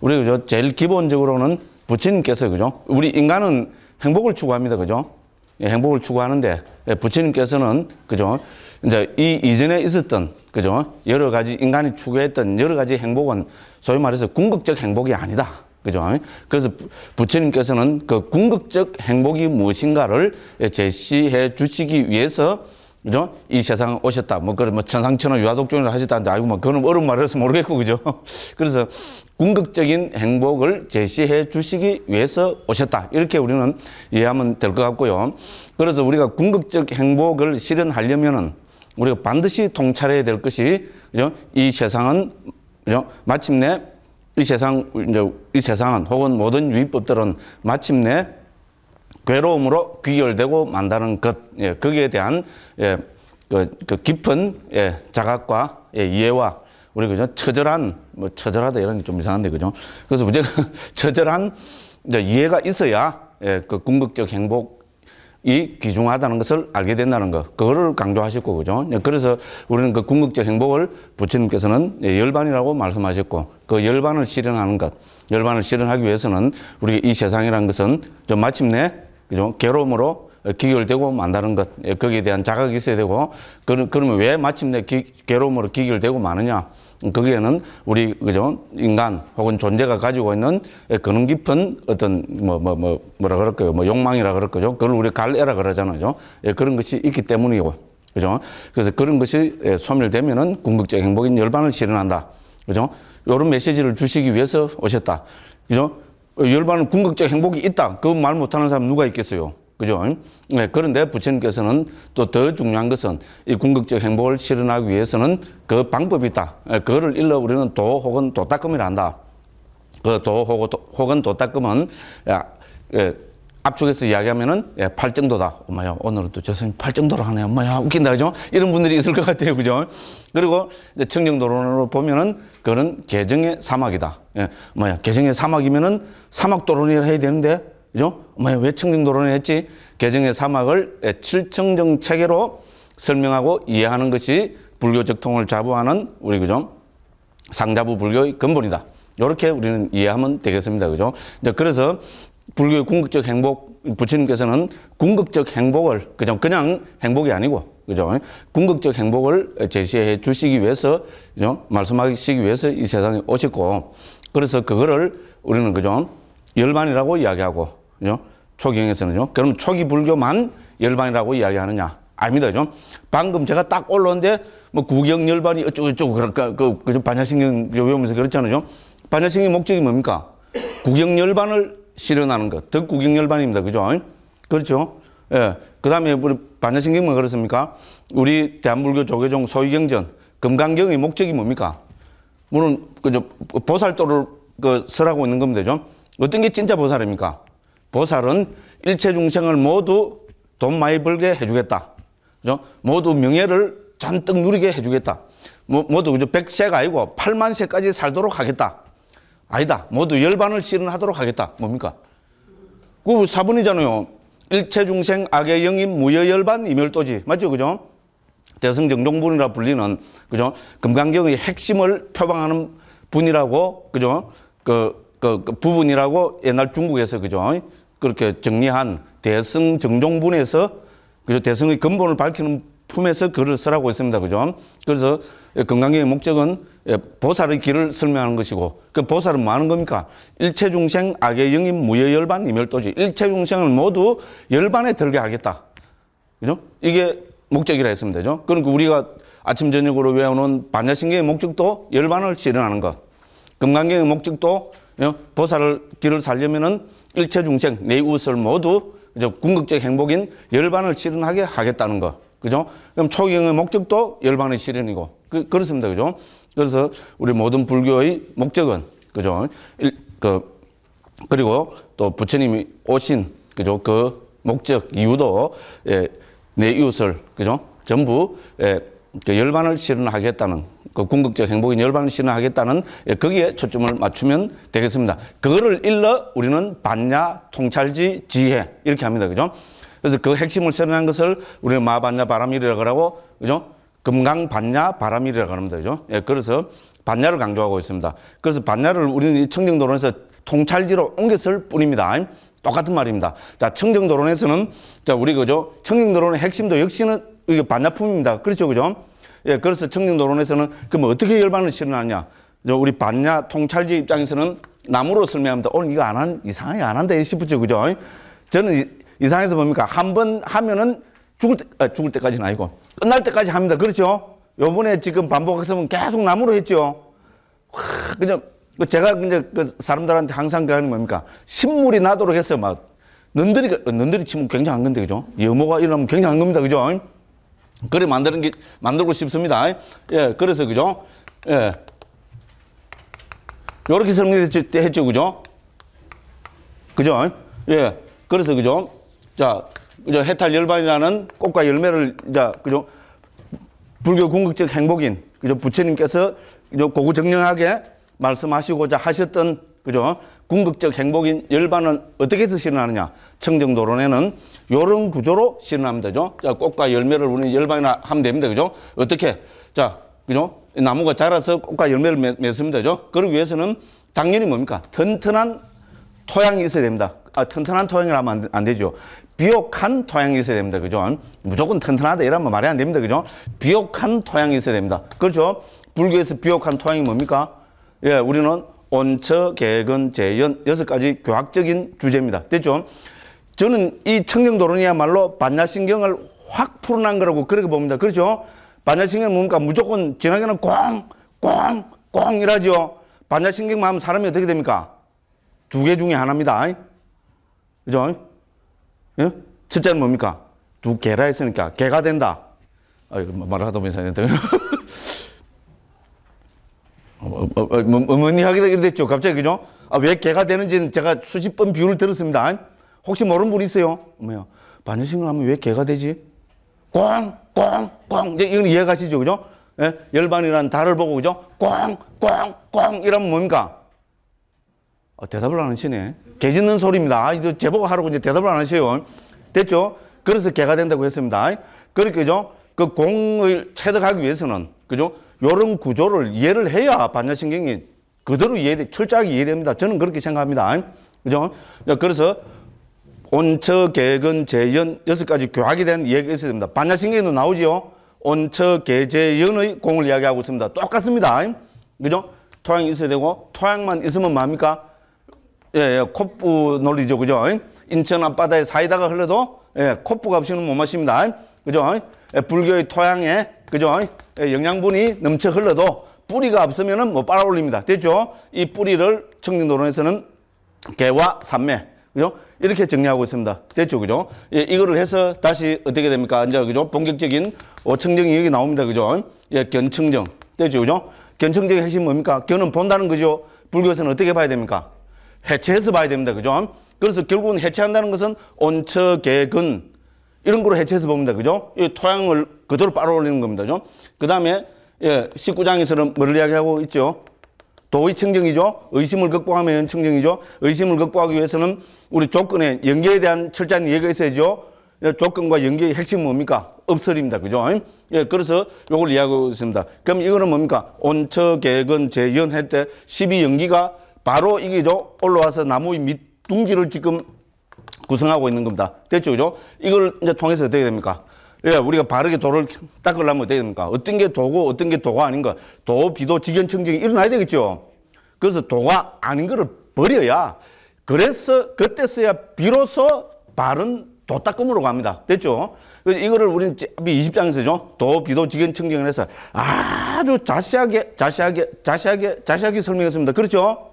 우리 그저 제일 기본적으로는 부처님께서 그죠? 우리 인간은 행복을 추구합니다. 그죠? 예, 행복을 추구하는데 예, 부처님께서는 그죠? 이제 이 이전에 있었던 그죠? 여러 가지 인간이 추구했던 여러 가지 행복은 소위 말해서 궁극적 행복이 아니다. 그죠? 그래서 부처님께서는 그 궁극적 행복이 무엇인가를 예, 제시해 주시기 위해서 그죠? 이 세상 오셨다. 뭐, 그런, 뭐, 천상천하 유아독존을 하셨다는데, 아이고, 뭐, 그거는 어른 말해서 모르겠고, 그죠? 그래서, 궁극적인 행복을 제시해 주시기 위해서 오셨다. 이렇게 우리는 이해하면 될 것 같고요. 그래서 우리가 궁극적 행복을 실현하려면은, 우리가 반드시 통찰해야 될 것이, 그죠? 이 세상은, 그죠? 마침내, 이 세상, 이제, 이 세상은, 혹은 모든 유입법들은 마침내 괴로움으로 귀결되고 만다는 것, 예, 거기에 대한 예, 그, 그 깊은 예, 자각과 예, 이해와 우리 그죠 처절한 뭐 처절하다 이런 게 좀 이상한데 그죠 그래서 문제가 처절한 이해가 제이 있어야 예, 그 궁극적 행복이 귀중하다는 것을 알게 된다는 것 그거를 강조하셨고 그죠 예, 그래서 우리는 그 궁극적 행복을 부처님께서는 예, 열반이라고 말씀하셨고 그 열반을 실현하는 것 열반을 실현하기 위해서는 우리 이 세상이라는 것은 좀 마침내 그죠? 괴로움으로 기결되고 만다는 것 예, 거기에 대한 자각이 있어야 되고 그러, 그러면 왜 마침내 기, 괴로움으로 기결되고 마느냐 거기에는 우리 그죠 인간 혹은 존재가 가지고 있는 예, 그원 깊은 어떤 뭐뭐뭐 뭐, 뭐, 뭐 라 그럴까요 뭐 욕망이라 그럴 거죠 그걸 우리 갈래라 그러잖아요 예, 그런 것이 있기 때문이고 그죠 그래서 그런 것이 예, 소멸되면은 궁극적 행복인 열반을 실현한다 그죠 요런 메시지를 주시기 위해서 오셨다 그죠 열반은 궁극적 행복이 있다. 그 말 못하는 사람 누가 있겠어요? 그죠? 네, 그런데 부처님께서는 또 더 중요한 것은 이 궁극적 행복을 실현하기 위해서는 그 방법이 있다. 네, 그거를 일러 우리는 도 혹은 도닦음이라 한다. 그 도 혹은 도닦음은 예, 앞쪽에서 이야기하면은 예, 팔정도다. 엄마야 오늘은 또 저승 팔정도로 하네. 엄마야 웃긴다 그죠? 이런 분들이 있을 것 같아요 그죠? 그리고 이제 청정도론으로 보면은 그거는 개정의 사막이다. 예, 뭐야 개정의 사막이면은 사막도론이라 해야 되는데 그죠? 엄마야 왜 청정도론을 했지? 개정의 사막을 예, 칠청정 체계로 설명하고 이해하는 것이 불교적 통을 자부하는 우리 그죠? 상자부 불교의 근본이다. 이렇게 우리는 이해하면 되겠습니다. 그죠? 이제 그래서 불교의 궁극적 행복, 부처님께서는 궁극적 행복을, 그냥, 그냥 행복이 아니고, 그죠? 궁극적 행복을 제시해 주시기 위해서, 그죠? 말씀하시기 위해서 이 세상에 오셨고, 그래서 그거를 우리는, 그죠? 열반이라고 이야기하고, 그죠? 초경에서는요. 그럼 초기 불교만 열반이라고 이야기하느냐? 아닙니다. 그죠? 방금 제가 딱 올라온데 뭐 구경 열반이 어쩌고저쩌고 그럴까 그, 그 반야신경 외우면서 그렇잖아요 반야신경 목적이 뭡니까? 구경 열반을 실현하는 것. 덕구경열반입니다. 그죠? 그렇죠? 예. 그 다음에 우리 반야신경만 그렇습니까? 우리 대한불교 조계종 소위경전, 금강경의 목적이 뭡니까? 물론, 그죠? 보살도를 그 설하고 있는 겁니다. 죠 어떤 게 진짜 보살입니까? 보살은 일체 중생을 모두 돈 많이 벌게 해주겠다. 그죠? 모두 명예를 잔뜩 누리게 해주겠다. 모, 모두 그죠? 100세가 아니고 8만 세까지 살도록 하겠다. 아니다. 모두 열반을 실현하도록 하겠다. 뭡니까? 그 4번이잖아요. 일체중생 악의 영입 무여열반 이멸도지. 맞죠? 그죠? 대승정종분이라 불리는 그죠? 금강경의 핵심을 표방하는 분이라고 그죠? 그, 그, 그 부분이라고 옛날 중국에서 그죠? 그렇게 정리한 대승정종분에서 그죠? 대승의 근본을 밝히는 품에서 글을 쓰라고 했습니다. 그죠? 그래서 예, 건강경의 목적은 예, 보살의 길을 설명하는 것이고 그 보살은 뭐 하는 겁니까? 일체중생 악의 영인 무여 열반 이멸도지 일체중생을 모두 열반에 들게 하겠다. 그죠? 이게 목적이라 했으면 되죠. 그러니까 우리가 아침 저녁으로 외우는 반야신경의 목적도 열반을 실현하는 것. 금강경의 목적도 예, 보살을 길을 살려면은 일체중생 내 네 우설 모두 궁극적 행복인 열반을 실현하게 하겠다는 것. 그죠? 그럼 초경의 목적도 열반의 실현이고 그, 그렇습니다. 그죠? 그래서 우리 모든 불교의 목적은 그죠? 일, 그 그리고 또 부처님이 오신 그죠? 그 목적 이유도 예, 내 이웃을 그죠? 전부 예, 그 열반을 실현하겠다는 그 궁극적 행복인 열반을 실현하겠다는 예, 거기에 초점을 맞추면 되겠습니다. 그거를 일러 우리는 반야 통찰지 지혜 이렇게 합니다. 그죠? 그래서 그 핵심을 세련한 것을 우리는 마반야 바람이라고 하고, 그죠? 금강 반야 바람이라고 합니다. 그죠? 예, 그래서 반야를 강조하고 있습니다. 그래서 반야를 우리는 이 청정도론에서 통찰지로 옮겼을 뿐입니다. 똑같은 말입니다. 자, 청정도론에서는, 자, 우리 그죠? 청정도론의 핵심도 역시는 이게 반야품입니다. 그렇죠? 그죠? 예, 그래서 청정도론에서는 그럼 어떻게 열반을 실현하냐? 우리 반야 통찰지 입장에서는 나무로 설명합니다. 오늘 이거 안 한, 이상하게 안 한다. 싶었죠. 그죠? 저는 이상해서 뭡니까? 한 번 하면은 죽을 때, 아, 죽을 때까지는 아니고 끝날 때까지 합니다. 그렇죠? 요번에 지금 반복학습은 계속 나무로 했죠. 그죠 그 제가 이제 그 사람들한테 항상 그하는 뭡니까? 신물이 나도록 했어요. 막 눈들이 눈들이 어, 치면 굉장한 건데 그죠? 여모가 일어나면 굉장한 겁니다. 그죠? 그래 만드는 게 만들고 싶습니다. 예, 그래서 그죠? 예. 요렇게 설명했죠. 했죠. 그죠? 그죠? 예. 그래서 그죠? 자, 이제 해탈 열반이라는 꽃과 열매를 이제 그죠? 불교 궁극적 행복인 그죠? 부처님께서 그죠? 고구정령하게 말씀하시고자 하셨던 그죠? 궁극적 행복인 열반은 어떻게 해서 실현하느냐? 청정도론에는 요런 구조로 실현하면 되죠. 자, 꽃과 열매를 우리는 열반이나 하면 됩니다. 그죠? 어떻게? 자, 그죠? 나무가 자라서 꽃과 열매를 맺, 맺으면 되죠. 그러기 위해서는 당연히 뭡니까? 튼튼한 토양이 있어야 됩니다. 아, 튼튼한 토양이라면 안, 안 되죠. 비옥한 토양이 있어야 됩니다. 그죠? 무조건 튼튼하다 이러면 말이 안 됩니다. 그죠? 비옥한 토양이 있어야 됩니다. 그렇죠? 불교에서 비옥한 토양이 뭡니까? 예, 우리는 온처, 개근, 재연 여섯 가지 교학적인 주제입니다. 됐죠? 저는 이청경도론이야말로 반야신경을 확 풀어난 거라고 그렇게 봅니다. 그렇죠? 반야신경 뭡니까? 무조건 지나가는 꽝, 꽝, 꽝이라죠. 반야신경만 하면 사람이 어떻게 됩니까? 두 개 중에 하나입니다. 그죠? 예? 첫째는 뭡니까? 두 개라 했으니까 개가 된다. 아, 이거 말하다 보니 사는데. 어, 어, 어, 어머니 하기도 이랬죠. 갑자기 그죠? 아, 왜 개가 되는지는 제가 수십 번 비유를 들었습니다. 혹시 모르는 분 있어요? 뭐야? 반여식을 하면 왜 개가 되지? 꽝, 꽝, 꽝. 이건 이해가시죠? 그죠? 예? 열반이라는 달을 보고 그죠? 꽝, 꽝, 꽝. 이러면 뭡니까? 어, 대답을 안 하시네. 개 짖는 소리입니다. 아, 이거 제보하라고 이제 대답을 안 하세요. 됐죠? 그래서 개가 된다고 했습니다. 그렇게 죠그 공을 체득하기 위해서는 그죠? 요런 구조를 이해를 해야 반야신경이 그대로 이해 돼 철저하게 이해됩니다. 저는 그렇게 생각합니다. 그죠? 그래서 온처, 개근, 재연 여섯 가지 교학에 대한 이야기가 있어야 됩니다. 반야신경에도 나오지요. 온처, 개, 재연의 공을 이야기하고 있습니다. 똑같습니다. 그죠? 토양이 있어야 되고 토양만 있으면 뭡니까? 예, 예 콧부 논리죠. 그죠? 인천 앞바다에 사이다가 흘러도 예, 콧부 값이는 못 마십니다. 그죠? 예, 불교의 토양에 그죠? 예, 영양분이 넘쳐 흘러도 뿌리가 없으면은 뭐 빨아올립니다. 됐죠? 이 뿌리를 청진도론에서는 개와 삼매 그죠? 이렇게 정리하고 있습니다. 됐죠? 그죠? 예, 이거를 해서 다시 어떻게 됩니까? 이제 그죠? 본격적인 어, 청정이 여기 나옵니다. 그죠? 예, 견청정. 됐죠? 그죠? 견청정의 핵심 뭡니까? 견은 본다는 거죠. 불교에서는 어떻게 봐야 됩니까? 해체해서 봐야 됩니다. 그죠? 그래서 결국은 해체한다는 것은 온처, 개근 이런 거로 해체해서 봅니다. 그죠? 이 토양을 그대로 빨아올리는 겁니다. 그죠? 그 다음에 예, 19장에서는 뭘 이야기하고 있죠? 도의 청정이죠. 의심을 극복하면 위 청정이죠. 의심을 극복하기 위해서는 우리 조건의 연계에 대한 철저한 이해가 있어야죠. 예, 조건과 연계의 핵심은 뭡니까? 업설입니다. 그죠? 예, 그래서 요걸 이해하고 있습니다. 그럼 이거는 뭡니까? 온처, 개근, 재연할 때 12연기가 바로 이게 죠 올라와서 나무의 밑둥지를 지금 구성하고 있는 겁니다. 됐죠? 그죠? 이걸 이제 통해서 어떻게 됩니까? 예, 우리가 바르게 돌을 닦으려면 어떻게 됩니까? 어떤 게 도고 어떤 게 도가 아닌가? 도, 비도, 직연청정이 일어나야 되겠죠? 그래서 도가 아닌 거를 버려야 그래서 그때서야 비로소 바른 도닦음으로 갑니다. 됐죠? 그래서 이거를 우리는 이십장에서죠 도, 비도, 직연 청정을 해서 아주 자세하게, 자세하게, 자세하게, 자세하게 설명했습니다. 그렇죠?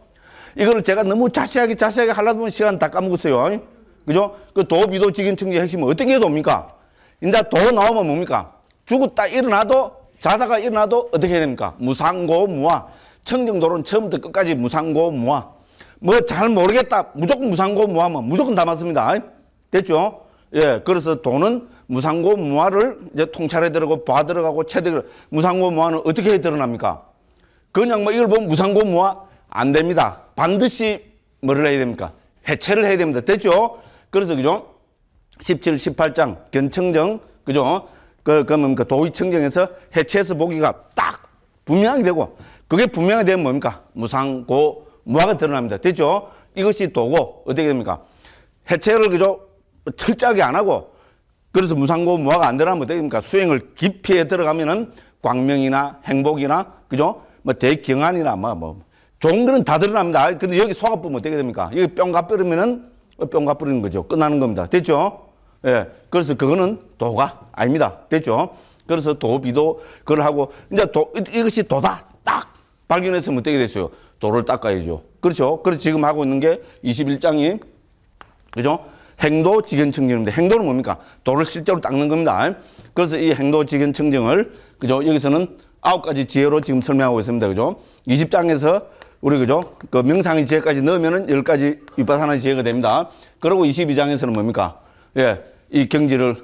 이거를 제가 너무 자세하게 자세하게 하려다 보면 시간 다 까먹었어요. 그죠? 그 도, 비도, 직인, 청지 핵심은 어떤 게도 돕니까? 이제 도 나오면 뭡니까? 죽었다 일어나도 자다가 일어나도 어떻게 해야 됩니까? 무상고 무아. 청정도로는 처음부터 끝까지 무상고 무아. 뭐잘 모르겠다. 무조건 무상고 무아면 무조건 다 맞습니다. 됐죠? 예. 그래서 도는 무상고 무아를 이제 통찰에 들어가고 봐 들어가고 체득 을 무상고 무아는 어떻게 드러납니까? 그냥 뭐 이걸 보면 무상고 무아 안 됩니다. 반드시 뭐를 해야 됩니까? 해체를 해야 됩니다. 됐죠? 그래서 그죠? 17, 18장 견청정 그죠? 그, 그 뭡니까? 그 도의청정에서 해체해서 보기가 딱 분명하게 되고 그게 분명하게 되면 뭡니까? 무상, 고, 무화가 드러납니다. 됐죠? 이것이 도고 어떻게 됩니까? 해체를 그죠? 철저하게 안 하고 그래서 무상고 무화가 안 드러나면 어떻게 됩니까? 수행을 깊이에 들어가면은 광명이나 행복이나 그죠? 뭐 대경안이나 뭐, 뭐 좋은 거는 다 드러납니다. 근데 여기 소가 뿌면 어떻게 됩니까? 여기 뿅가 뿌리면은 뿅가 뿌리는 거죠. 끝나는 겁니다. 됐죠? 예. 그래서 그거는 도가 아닙니다. 됐죠? 그래서 도비도 그걸 하고 이제 도, 이것이 도다 딱 발견했으면 어떻게 됐어요? 도를 닦아야죠. 그렇죠? 그래서 지금 하고 있는 게 21장이 그죠? 행도 지연청정인데 행도는 뭡니까? 도를 실제로 닦는 겁니다. 그래서 이 행도 지연 청정을 그죠? 여기서는 아홉 가지 지혜로 지금 설명하고 있습니다. 그죠? 20장에서 우리 그죠? 그 명상의 지혜까지 넣으면은 열 가지 입바탕나 지혜가 됩니다. 그리고 22장에서는 뭡니까? 예, 이 경지를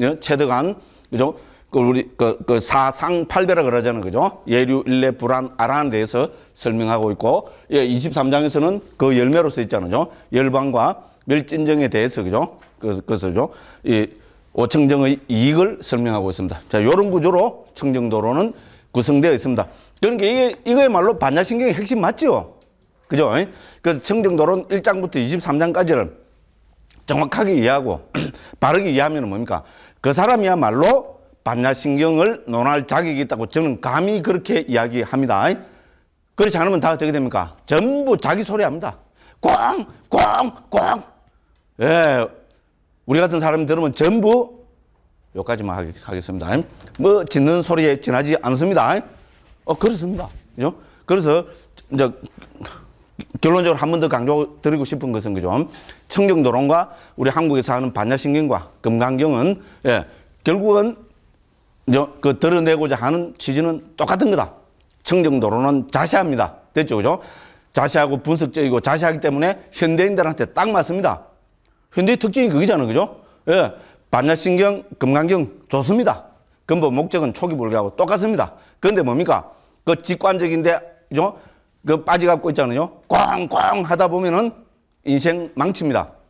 예, 체득한 그죠? 그 우리 그, 그 사상 팔배라 그러잖아요. 그죠? 예류 일례 불안 아라는 데에서 설명하고 있고 예, 23장에서는 그 열매로서 있잖아요. 열방과 멸진정에 대해서 그죠? 그, 그래서죠. 이 오청정의 이익을 설명하고 있습니다. 자, 요런 구조로 청정도로는 구성되어 있습니다. 그러니까 이게, 이거야말로 반야신경의 핵심 맞죠? 그죠? 그래서 청정도론 1장부터 23장까지를 정확하게 이해하고 바르게 이해하면 뭡니까? 그 사람이야말로 반야신경을 논할 자격이 있다고 저는 감히 그렇게 이야기합니다. 그렇지 않으면 다 어떻게 됩니까? 전부 자기 소리 합니다. 꽝! 꽝! 꽝! 예. 우리 같은 사람이 들으면 전부 여기까지만 하겠습니다. 뭐, 짓는 소리에 지나지 않습니다. 어, 그렇습니다. 그죠? 그래서 이제 결론적으로 한 번 더 강조드리고 싶은 것은 그죠? 청경도론과 우리 한국에서 하는 반야신경과 금강경은 예, 결국은 그 드러내고자 하는 취지는 똑같은 거다. 청경도론은 자세합니다. 됐죠, 그죠? 자세하고 분석적이고 자세하기 때문에 현대인들한테 딱 맞습니다. 현대의 특징이 그거잖아요, 그죠? 예, 반야신경, 금강경 좋습니다. 근본 목적은 초기 불교하고 똑같습니다. 그런데 뭡니까? 그 직관적인데, 그죠? 그 빠져갖고 있잖아요. 꽝꽝 하다 보면은 인생 망칩니다.